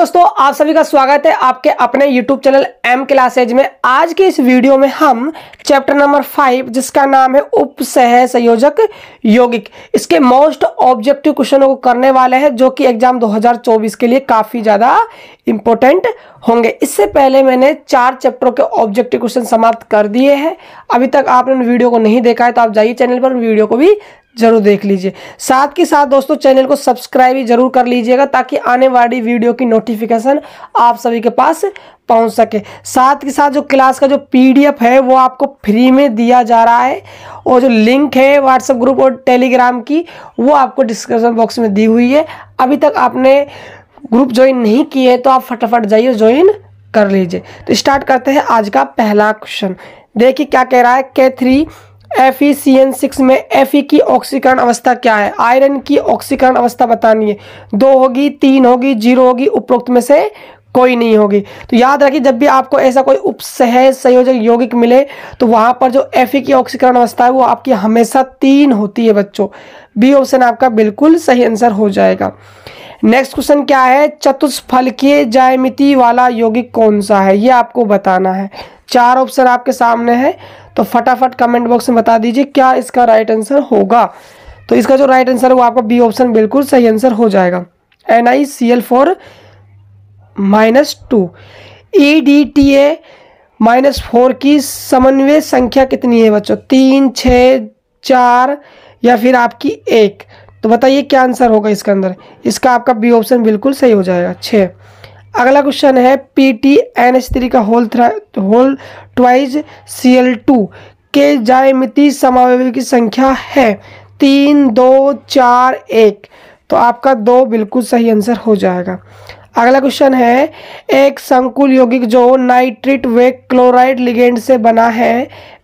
दोस्तों आप सभी का स्वागत है आपके अपने YouTube चैनल एम क्लासेज में आज के इस वीडियो में हम चैप्टर नंबर फाइव जिसका नाम है उपसह संयोजक यौगिक इसके मोस्ट ऑब्जेक्टिव क्वेश्चनों को करने वाले हैं जो कि एग्जाम 2024 के लिए काफ़ी ज़्यादा इंपॉर्टेंट होंगे इससे पहले मैंने चार चैप्टरों के ऑब्जेक्टिव क्वेश्चन समाप्त कर दिए हैं अभी तक आपने वीडियो को नहीं देखा है तो आप जाइए चैनल पर वीडियो को भी जरूर देख लीजिए साथ के साथ दोस्तों चैनल को सब्सक्राइब भी जरूर कर लीजिएगा ताकि आने वाली वीडियो की नोटिफिकेशन आप सभी के पास पहुंच सके साथ के साथ जो क्लास का जो पीडीएफ है वो आपको फ्री में दिया जा रहा है और जो लिंक है व्हाट्सएप ग्रुप और टेलीग्राम की वो आपको डिस्क्रिप्शन बॉक्स में दी हुई है अभी तक आपने ग्रुप ज्वाइन नहीं किए तो आप फटाफट जाइए ज्वाइन कर लीजिए तो स्टार्ट करते हैं आज का पहला क्वेश्चन देखिए क्या कह रहा है के थ्री एफ e में एफ e की ऑक्सीकरण अवस्था क्या है आयरन की ऑक्सीकरण अवस्था बतानी है दो होगी तीन होगी जीरो होगी उपरोक्त में से कोई नहीं होगी तो याद रखिए जब भी आपको ऐसा कोई उपसहज संयोजक यौगिक मिले तो वहां पर जो एफ e की ऑक्सीकरण अवस्था है वो आपकी हमेशा तीन होती है बच्चों बी ऑप्शन आपका बिल्कुल सही आंसर हो जाएगा नेक्स्ट क्वेश्चन क्या है चतुष्फल के जायमिति वाला यौगिक कौन सा है ये आपको बताना है चार ऑप्शन आपके सामने है तो फटाफट कमेंट बॉक्स में बता दीजिए क्या इसका राइट आंसर होगा तो इसका जो राइट आंसर है वो आपका बी ऑप्शन बिल्कुल सही आंसर हो जाएगा N I C L four minus two E D T A minus four की समन्वय संख्या कितनी है बच्चों तीन छ चार या फिर आपकी एक तो बताइए क्या आंसर होगा इसके अंदर इसका आपका बी ऑप्शन बिल्कुल सही हो जाएगा छः अगला क्वेश्चन है P T N H three का होल थ्रा whole twice C L two के जायमिति समावयवी की संख्या है तीन दो चार एक तो आपका दो बिल्कुल सही आंसर हो जाएगा अगला क्वेश्चन है एक संकुल यौगिक जो नाइट्रेट वे क्लोराइड लिगेंड से बना है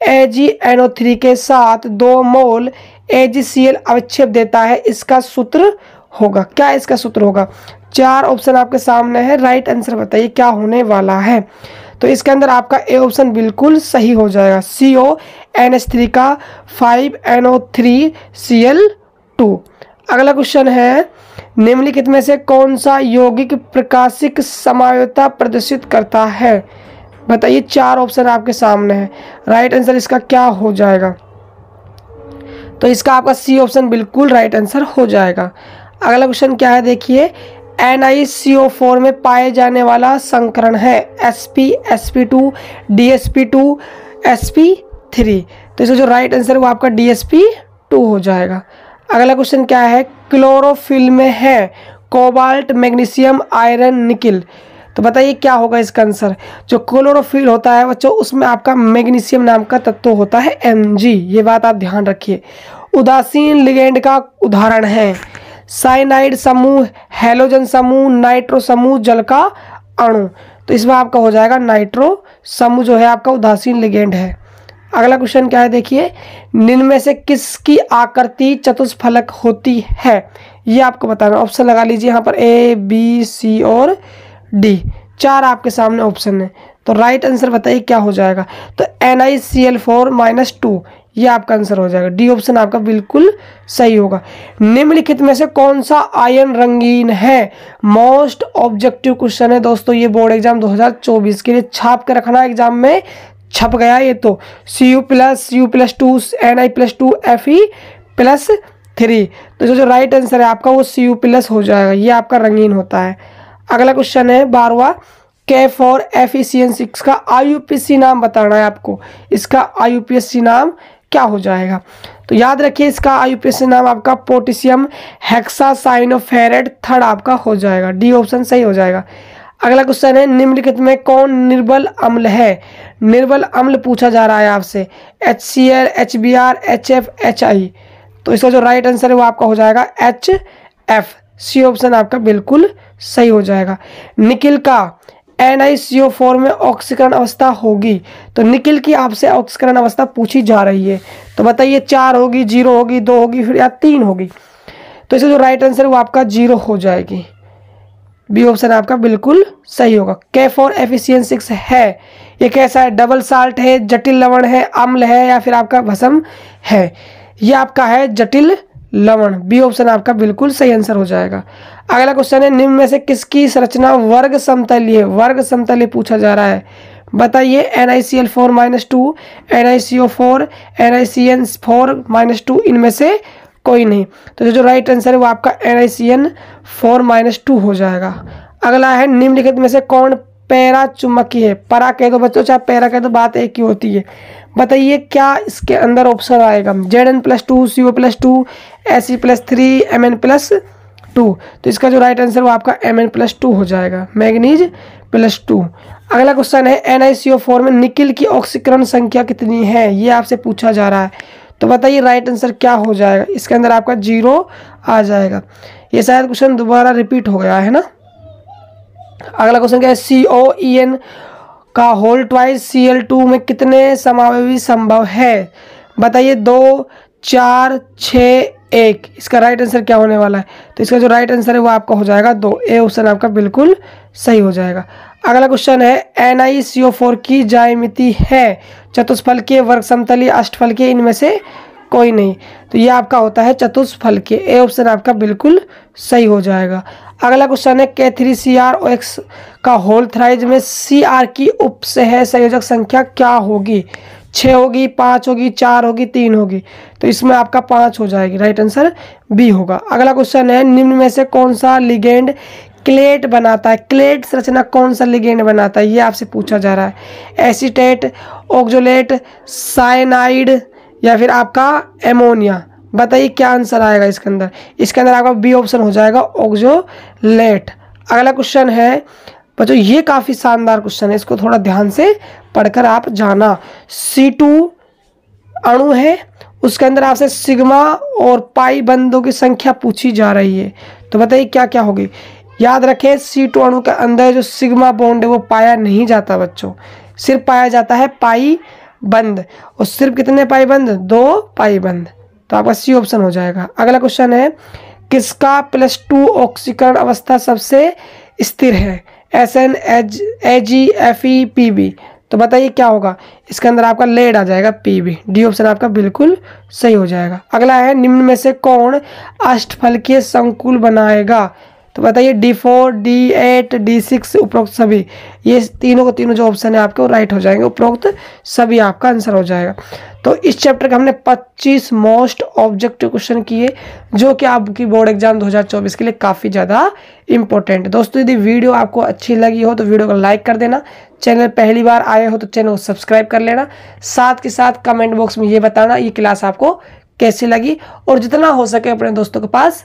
ए थ्री के साथ दो मोल एजीसीएल अवक्षेप देता है इसका सूत्र होगा क्या इसका सूत्र होगा चार ऑप्शन आपके सामने है राइट आंसर बताइए क्या होने वाला है तो इसके अंदर आपका ए ऑप्शन बिल्कुल सही हो जाएगा C O N S three का five N O three C L two अगला क्वेश्चन है निम्नलिखित में से कौन सा यौगिक प्रकाशिक समायता प्रदर्शित करता है बताइए चार ऑप्शन आपके सामने है राइट आंसर इसका क्या हो जाएगा तो इसका आपका सी ऑप्शन बिल्कुल राइट आंसर हो जाएगा अगला क्वेश्चन क्या है देखिए N I C O four में पाए जाने वाला संकरण है S P S P two D S P two S P three तो इसका जो राइट आंसर है वो आपका डी एस पी टू हो जाएगा अगला क्वेश्चन क्या है क्लोरोफिल में है कोबाल्ट मैग्नीशियम आयरन निकिल तो बताइए क्या होगा इसका आंसर जो क्लोरोफिल होता है बच्चों उसमें आपका मैग्नीशियम नाम का तत्व होता है एम ये बात आप ध्यान रखिए उदासीन लिगेंड का उदाहरण है साइनाइड समूह हेलोजन समूह नाइट्रो समूह जल का अणु तो इसमें आपका हो जाएगा नाइट्रो समूह जो है आपका उदासीन लिगेंड है अगला क्वेश्चन क्या है देखिए निम्न से किसकी आकृति चतुष्फलक होती है ये आपको बताना ऑप्शन लगा लीजिए यहाँ पर ए बी सी और डी चार आपके सामने ऑप्शन है तो राइट आंसर बताइए क्या हो जाएगा तो N I C L four minus two यह आपका आंसर हो जाएगा डी ऑप्शन आपका बिल्कुल सही होगा निम्नलिखित में से कौन सा आयन रंगीन है मोस्ट ऑब्जेक्टिव क्वेश्चन है दोस्तों ये बोर्ड एग्जाम 2024 के लिए छाप के रखना एग्जाम में छप गया ये तो C U plus C U plus two N I plus two F E plus three तो जो जो राइट आंसर है आपका वो सी यू प्लस हो जाएगा ये आपका रंगीन होता है अगला क्वेश्चन है बारवा K four F E C N six का आई यू पी सी नाम बताना है आपको इसका I U P S C नाम क्या हो जाएगा तो याद रखिए इसका आईयूपीएसी नाम आपका पोटेशियम हेक्सा थर्ड आपका हो जाएगा डी ऑप्शन सही हो जाएगा अगला क्वेश्चन है निम्नलिखित में कौन निर्बल अम्ल है निर्बल अम्ल पूछा जा रहा है आपसे H C L H B R H F H I तो इसका जो राइट आंसर है वो आपका हो जाएगा एच एफ सी ऑप्शन आपका बिल्कुल सही हो जाएगा निकिल का N I C O four में ऑक्सीकरण अवस्था होगी तो निकिल की आपसे ऑक्सीकरण अवस्था पूछी जा रही है तो बताइए चार होगी जीरो होगी दो होगी फिर या तीन होगी तो इसे जो राइट आंसर वो आपका जीरो हो जाएगी बी ऑप्शन आपका बिल्कुल सही होगा के फोर एफिशियन सिक्स है ये कैसा है डबल साल्ट है जटिल लवण है अम्ल है या फिर आपका भसम है यह आपका है जटिल लवण बी ऑप्शन आपका बिल्कुल सही आंसर हो जाएगा अगला क्वेश्चन है निम्न में से किसकी संरचना वर्ग समतलीय वर्ग समतलीय पूछा जा रहा है बताइए N I C L four minus two N I C O four N I C N four minus two इनमें से कोई नहीं तो जो राइट आंसर है वो आपका N I C N four minus two हो जाएगा अगला है निम्नलिखित में से कौन पैरा चुमकी है परा कह दो बच्चों चाहे पैरा कह दो बात एक ही होती है बताइए क्या इसके अंदर ऑप्शन आएगा Z N plus two C O plus two S C plus three M N plus two तो इसका जो राइट आंसर वो आपका एम एन प्लस टू हो जाएगा मैगनीज प्लस टू अगला क्वेश्चन है N I C O four में निकिल की ऑक्सीकरण संख्या कितनी है ये आपसे पूछा जा रहा है तो बताइए राइट आंसर क्या हो जाएगा इसके अंदर आपका जीरो आ जाएगा ये शायद क्वेश्चन दोबारा रिपीट हो गया है ना अगला क्वेश्चन क्या है सी ओ ई एन का whole twice C L two में कितने समावेशी संभव है बताइए दो चार छ एक इसका राइट आंसर क्या होने वाला है तो इसका जो राइट आंसर है वो आपका हो जाएगा दो ए ऑप्शन आपका बिल्कुल सही हो जाएगा अगला क्वेश्चन है N I C O four की जायमिति है चतुष्फल के वर्ग समतली के इनमें से कोई नहीं तो ये आपका होता है चतुष्फल के ए ऑप्शन आपका बिल्कुल सही हो जाएगा अगला क्वेश्चन है K three C R O X का होल थ्राइज में सी आर की उप से है संयोजक संख्या क्या होगी छः होगी पाँच होगी चार होगी तीन होगी तो इसमें आपका पाँच हो जाएगी राइट आंसर बी होगा अगला क्वेश्चन है निम्न में से कौन सा लिगेंड क्लेट बनाता है क्लेट संरचना कौन सा लिगेंड बनाता है ये आपसे पूछा जा रहा है एसीटेट ओक्जोलेट साइनाइड या फिर आपका एमोनिया बताइए क्या आंसर आएगा इसके अंदर इसके अंदर आपका बी ऑप्शन हो जाएगा लेट अगला क्वेश्चन है बच्चों ये काफ़ी शानदार क्वेश्चन है इसको थोड़ा ध्यान से पढ़कर आप जाना सी टू अणु है उसके अंदर आपसे सिग्मा और पाई बंदों की संख्या पूछी जा रही है तो बताइए क्या क्या होगी याद रखें सी टू अणु के अंदर जो सिग्मा बॉन्ड है वो पाया नहीं जाता बच्चों सिर्फ पाया जाता है पाई बंद और सिर्फ कितने पाई बंद दो पाई बंद तो आपका सी ऑप्शन हो जाएगा अगला क्वेश्चन है किसका प्लस टू ऑक्सीकरण अवस्था सबसे स्थिर है S N H A G F E P B तो बताइए क्या होगा इसके अंदर आपका लेड आ जाएगा पी बी डी ऑप्शन आपका बिल्कुल सही हो जाएगा अगला है निम्न में से कौन अष्टफल के संकुल बनाएगा तो बताइए D four D eight D six उपरोक्त सभी ये तीनों को तीनों जो ऑप्शन है आपके वो राइट हो जाएंगे उपरोक्त सभी आपका आंसर हो जाएगा तो इस चैप्टर का हमने 25 मोस्ट ऑब्जेक्टिव क्वेश्चन किए जो कि आपकी बोर्ड एग्जाम 2024 के लिए काफ़ी ज़्यादा इंपॉर्टेंट है दोस्तों यदि वीडियो आपको अच्छी लगी हो तो वीडियो को लाइक कर देना चैनल पहली बार आए हो तो चैनल को सब्सक्राइब कर लेना साथ के साथ कमेंट बॉक्स में ये बताना ये क्लास आपको कैसी लगी और जितना हो सके अपने दोस्तों के पास